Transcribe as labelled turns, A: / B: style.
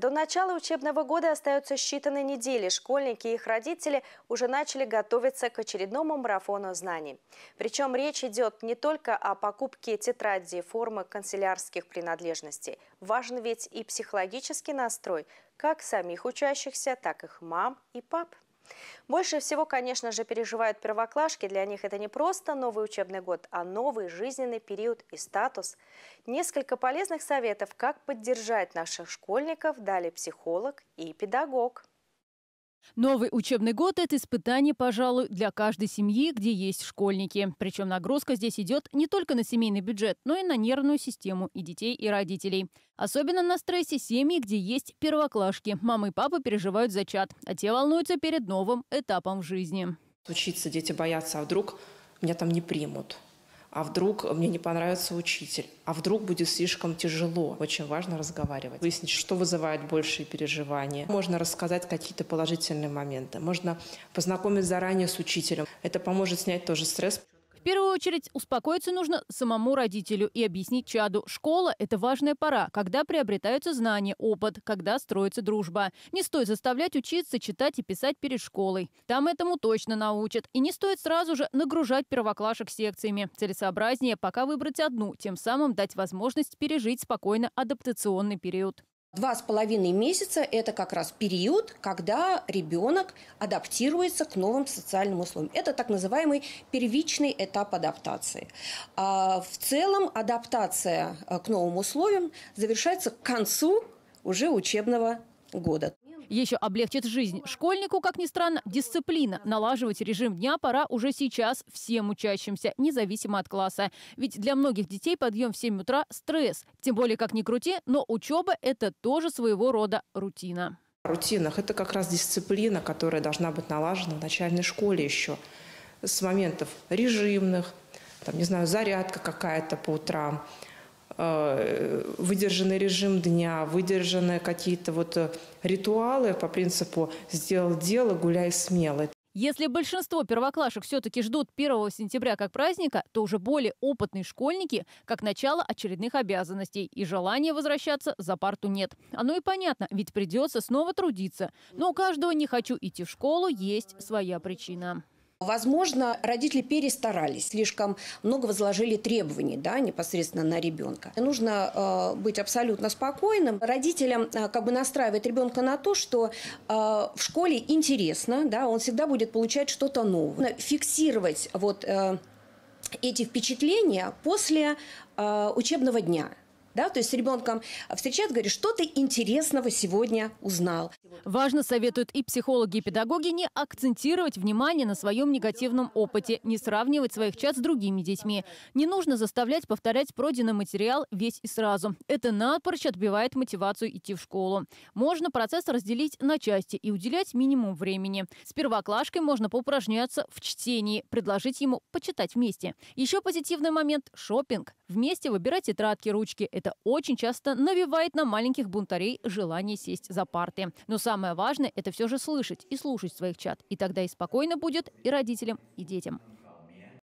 A: До начала учебного года остаются считанные недели. Школьники и их родители уже начали готовиться к очередному марафону знаний. Причем речь идет не только о покупке тетради, формы канцелярских принадлежностей. Важен ведь и психологический настрой как самих учащихся, так и их мам и пап. Больше всего, конечно же, переживают первоклашки. Для них это не просто новый учебный год, а новый жизненный период и статус. Несколько полезных советов, как поддержать наших школьников, дали психолог и педагог.
B: Новый учебный год – это испытание, пожалуй, для каждой семьи, где есть школьники. Причем нагрузка здесь идет не только на семейный бюджет, но и на нервную систему и детей, и родителей. Особенно на стрессе семьи, где есть первоклашки. Мамы и папы переживают за чат, а те волнуются перед новым этапом в жизни.
C: Учиться дети боятся, а вдруг меня там не примут – а вдруг мне не понравится учитель, а вдруг будет слишком тяжело. Очень важно разговаривать, выяснить, что вызывает большие переживания. Можно рассказать какие-то положительные моменты, можно познакомить заранее с учителем. Это поможет снять тоже стресс.
B: В первую очередь успокоиться нужно самому родителю и объяснить чаду. Школа – это важная пора, когда приобретаются знания, опыт, когда строится дружба. Не стоит заставлять учиться, читать и писать перед школой. Там этому точно научат. И не стоит сразу же нагружать первоклашек секциями. Целесообразнее пока выбрать одну, тем самым дать возможность пережить спокойно адаптационный период. Два с половиной
D: месяца – это как раз период, когда ребенок адаптируется к новым социальным условиям. Это так называемый первичный этап адаптации. А в целом адаптация э, к новым условиям завершается к концу уже учебного года.
B: Еще облегчит жизнь школьнику, как ни странно, дисциплина. Налаживать режим дня пора уже сейчас всем учащимся, независимо от класса. Ведь для многих детей подъем в 7 утра – стресс. Тем более, как ни крути, но учеба – это тоже своего рода рутина.
C: Рутинах – это как раз дисциплина, которая должна быть налажена в начальной школе еще. С моментов режимных, там, не знаю, зарядка какая-то по утрам – Э, выдержанный режим дня, выдержанные какие-то вот э, ритуалы по принципу «сделал дело, гуляй смело».
B: Если большинство первоклашек все-таки ждут 1 сентября как праздника, то уже более опытные школьники как начало очередных обязанностей и желания возвращаться за парту нет. Оно и понятно, ведь придется снова трудиться. Но у каждого «не хочу идти в школу» есть своя причина.
D: Возможно, родители перестарались, слишком много возложили требований да, непосредственно на ребенка. Нужно э, быть абсолютно спокойным. Родителям э, как бы настраивать ребенка на то, что э, в школе интересно, да, он всегда будет получать что-то новое. Фиксировать вот э, эти впечатления после э, учебного дня. Да, то есть с ребенком встречают, говорят, что ты интересного
B: сегодня узнал. Важно, советуют и психологи, и педагоги, не акцентировать внимание на своем негативном опыте, не сравнивать своих чат с другими детьми. Не нужно заставлять повторять пройденный материал весь и сразу. Это напрочь отбивает мотивацию идти в школу. Можно процесс разделить на части и уделять минимум времени. С первоклашкой можно поупражняться в чтении, предложить ему почитать вместе. Еще позитивный момент – шопинг. Вместе выбирать тетрадки, ручки – это очень часто навевает на маленьких бунтарей желание сесть за парты. Но самое важное – это все же слышать и слушать своих чат, И тогда и спокойно будет и родителям, и детям.